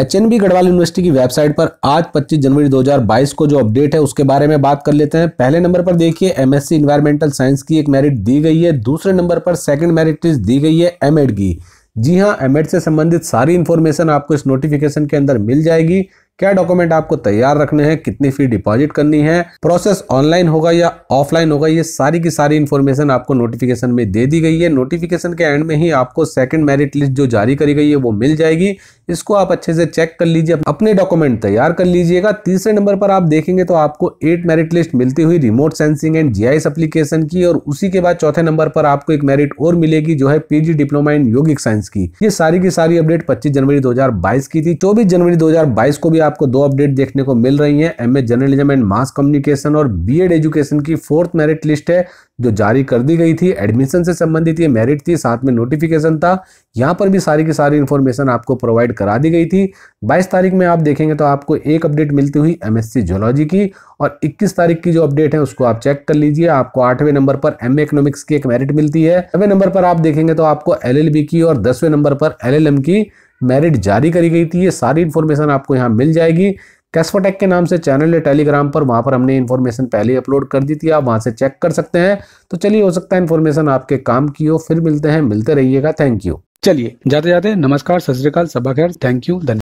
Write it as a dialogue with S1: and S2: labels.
S1: H N B Garhwal university की website पर आज 25 जनवरी 2022 को जो अपडेट है उसके बारे में बात कर लेते हैं पहले नंबर पर देखिए M S C environmental science की एक मेरिट दी गई है दूसरे नंबर पर सेकंड मेरिट लिस्ट दी गई है एमएड की जी हाँ एड से संबंधित सारी इन्फॉर्मेशन आपको इस नोटिफिकेशन के अंदर मिल जाएगी क्या डॉक्यूमेंट आपको तैयार रखने हैं कितनी फी डिपॉजिट करनी है प्रोसेस ऑनलाइन होगा या ऑफलाइन होगा ये सारी की सारी इन्फॉर्मेशन आपको नोटिफिकेशन में दे दी गई है नोटिफिकेशन के एंड में ही आपको सेकंड मेरिट लिस्ट जो जारी करी गई है वो मिल जाएगी इसको आप अच्छे से चेक कर लीजिए अपने डॉक्यूमेंट तैयार कर लीजिएगा तीसरे नंबर पर आप देखेंगे तो आपको एट मेरिट लिस्ट मिलती हुई remote sensing and GIS application की और उसी के बाद चौथे नंबर पर आपको एक मेरिट और मिलेगी जो है PG diploma in yogic science की ये सारी की सारी अपडेट पच्चीस जनवरी दो की थी चौबीस जनवरी दो को भी आपको दो अपडेट देखने को मिल रही हैं MA journalism and mass communication और बीएड एजुकेशन की फोर्थ मेरिट लिस्ट है जो जारी कर दी गई थी एडमिशन से संबंधित ये मेरिट थी साथ में नोटिफिकेशन था यहाँ पर भी सारी की सारी इन्फॉर्मेशन आपको प्रोवाइड करा दी गई थी 22 तारीख में आप देखेंगे तो आपको एक अपडेट मिलती हुई एमएससी जोलॉजी की और 21 तारीख की जो अपडेट है उसको आप चेक कर लीजिए आपको आठवें नंबर पर एम इकोनॉमिक्स की एक मेरिट मिलती है नवे नंबर पर आप देखेंगे तो आपको एल की और दसवें नंबर पर एल की मेरिट जारी करी गई थी ये सारी इन्फॉर्मेशन आपको यहाँ मिल जाएगी कैसफोटेक के नाम से चैनल है टेलीग्राम पर वहाँ पर हमने इन्फॉर्मेशन पहले अपलोड कर दी थी आप वहाँ से चेक कर सकते हैं तो चलिए हो सकता है इन्फॉर्मेशन आपके काम की हो फिर मिलते हैं मिलते रहिएगा थैंक यू चलिए जाते जाते नमस्कार सत श्रीकाल सबा खैर थैंक यू धन्यवाद